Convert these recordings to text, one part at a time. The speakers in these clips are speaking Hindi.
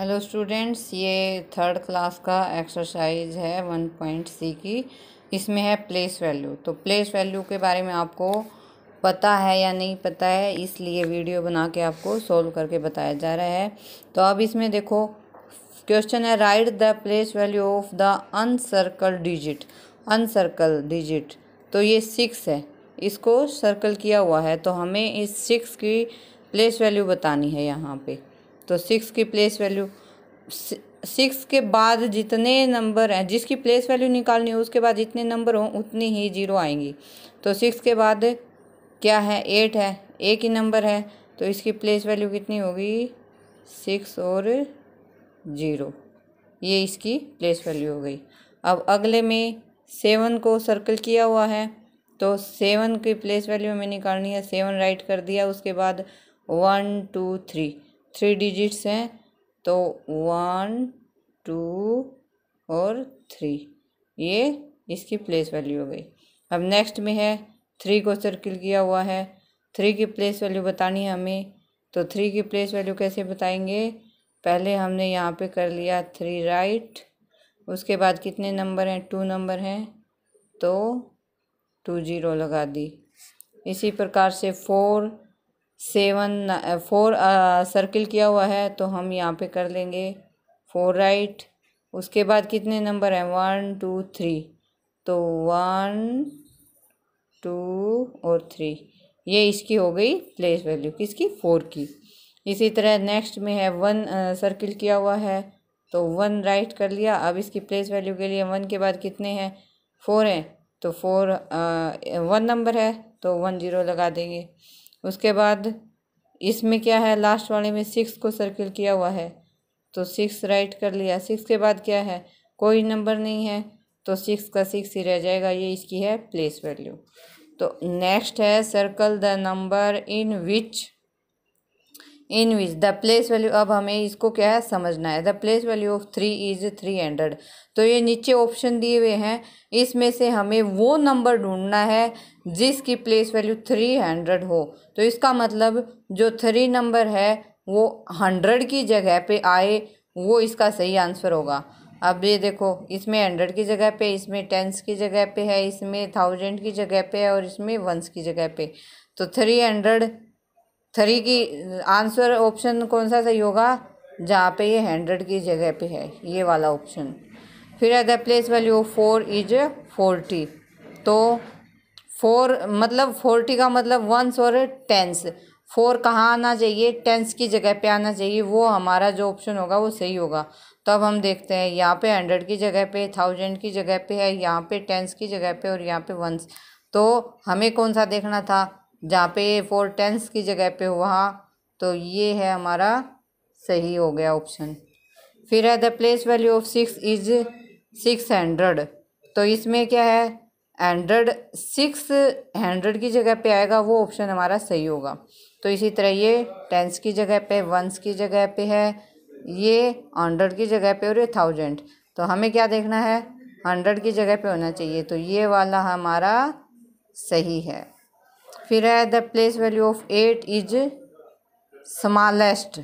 हेलो स्टूडेंट्स ये थर्ड क्लास का एक्सरसाइज है वन पॉइंट सी की इसमें है प्लेस वैल्यू तो प्लेस वैल्यू के बारे में आपको पता है या नहीं पता है इसलिए वीडियो बना के आपको सोल्व करके बताया जा रहा है तो अब इसमें देखो क्वेश्चन है write the place value of the uncircled digit uncircled digit तो ये सिक्स है इसको सर्कल किया हुआ है तो हमें इस सिक्स की प्लेस वैल्यू बतानी है यहाँ पर तो सिक्स की प्लेस वैल्यू सिक्स के बाद जितने नंबर हैं जिसकी प्लेस वैल्यू निकालनी हो उसके बाद जितने नंबर हों उतनी ही जीरो आएंगी तो सिक्स के बाद क्या है एट है एक ही नंबर है तो इसकी प्लेस वैल्यू कितनी होगी सिक्स और जीरो ये इसकी प्लेस वैल्यू हो गई अब अगले में सेवन को सर्कल किया हुआ है तो सेवन की प्लेस वैल्यू हमें निकालनी है सेवन राइट कर दिया उसके बाद one two three three digits हैं तो वन टू और थ्री ये इसकी प्लेस वैल्यू हो गई अब नेक्स्ट में है थ्री को सर्किल किया हुआ है थ्री की प्लेस वैल्यू बतानी है हमें तो थ्री की प्लेस वैल्यू कैसे बताएंगे पहले हमने यहाँ पे कर लिया थ्री राइट उसके बाद कितने नंबर हैं टू नंबर हैं तो टू जीरो लगा दी इसी प्रकार से फोर सेवन फोर सर्किल किया हुआ है तो हम यहाँ पे कर लेंगे फोर राइट उसके बाद कितने नंबर हैं वन टू थ्री तो वन टू और थ्री ये इसकी हो गई प्लेस वैल्यू किसकी फोर की इसी तरह नेक्स्ट में है वन सर्किल किया हुआ है तो वन राइट कर लिया अब इसकी प्लेस वैल्यू के लिए वन के बाद कितने हैं फोर हैं तो फोर वन नंबर है तो वन जीरो लगा देंगे उसके बाद इसमें क्या है लास्ट वाले में सिक्स को सर्किल किया हुआ है तो सिक्स राइट कर लिया सिक्स के बाद क्या है कोई नंबर नहीं है तो सिक्स का सिक्स ही रह जाएगा ये इसकी है प्लेस वैल्यू तो नेक्स्ट है circle the number in which in which the place value अब हमें इसको क्या है समझना है the place value of three is three hundred तो ये नीचे ऑप्शन दिए हुए हैं इसमें से हमें वो नंबर ढूंढना है जिसकी प्लेस वैल्यू थ्री हंड्रेड हो तो इसका मतलब जो थ्री नंबर है वो हंड्रेड की जगह पे आए वो इसका सही आंसर होगा अब ये देखो इसमें हंड्रेड की जगह पे इसमें टेंस की जगह पे है इसमें थाउजेंड की जगह पे है और इसमें वंस की जगह पे तो थ्री हंड्रेड थ्री की आंसर ऑप्शन कौन सा सही होगा जहाँ पे ये हंड्रेड की जगह पे है ये वाला ऑप्शन फिर at the place value of four is forty तो फोर मतलब फोर्टी का मतलब वंस और टेंस फोर कहाँ आना चाहिए टेंस की जगह पे आना चाहिए वो हमारा जो ऑप्शन होगा वो सही होगा तो अब हम देखते हैं यहाँ पे हंड्रेड की जगह पे थाउजेंड की जगह पे है यहाँ पे टेंस की जगह पे और यहाँ पे वंस तो हमें कौन सा देखना था जहाँ पे फोर टेंस की जगह पे हुआ तो ये है हमारा सही हो गया ऑप्शन फिर है the place value of six is six hundred तो इसमें क्या है हंड्रेड सिक्स हंड्रेड की जगह पे आएगा वो ऑप्शन हमारा सही होगा तो इसी तरह ये टेंस की जगह पे वंस की जगह पे है ये हंड्रेड की जगह पे और ये थाउजेंड तो हमें क्या देखना है हंड्रेड की जगह पे होना चाहिए तो ये वाला हमारा सही है फिर है the place value of eight is smallest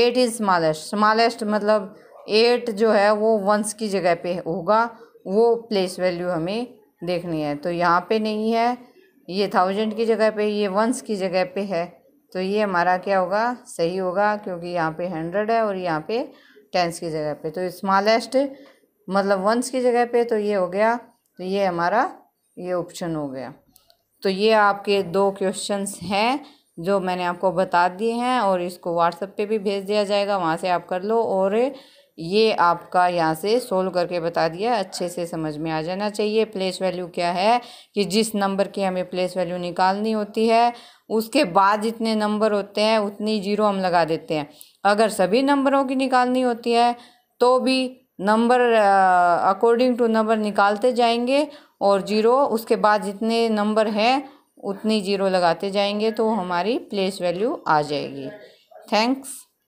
eight is smallest smallest मतलब एट जो है वो वंस की जगह पे होगा वो प्लेस वैल्यू हमें देखनी है तो यहाँ पे नहीं है ये थाउजेंड की जगह पे ये वंस की जगह पे है तो ये हमारा क्या होगा सही होगा क्योंकि यहाँ पे हंड्रेड है और यहाँ पे टेंस की जगह पे तो स्मॉलेस्ट मतलब वंस की जगह पे तो ये हो गया तो ये हमारा ये ऑप्शन हो गया तो ये आपके दो क्वेश्चंस हैं जो मैंने आपको बता दिए हैं और इसको व्हाट्सएप पे भी भेज दिया जाएगा वहाँ से आप कर लो और ये आपका यहाँ से सोल्व करके बता दिया अच्छे से समझ में आ जाना चाहिए प्लेस वैल्यू क्या है कि जिस नंबर की हमें प्लेस वैल्यू निकालनी होती है उसके बाद जितने नंबर होते हैं उतनी जीरो हम लगा देते हैं अगर सभी नंबरों की निकालनी होती है तो भी नंबर अकॉर्डिंग टू नंबर निकालते जाएंगे और ज़ीरो उसके बाद जितने नंबर हैं उतनी ज़ीरो लगाते जाएंगे तो हमारी प्लेस वैल्यू आ जाएगी थैंक्स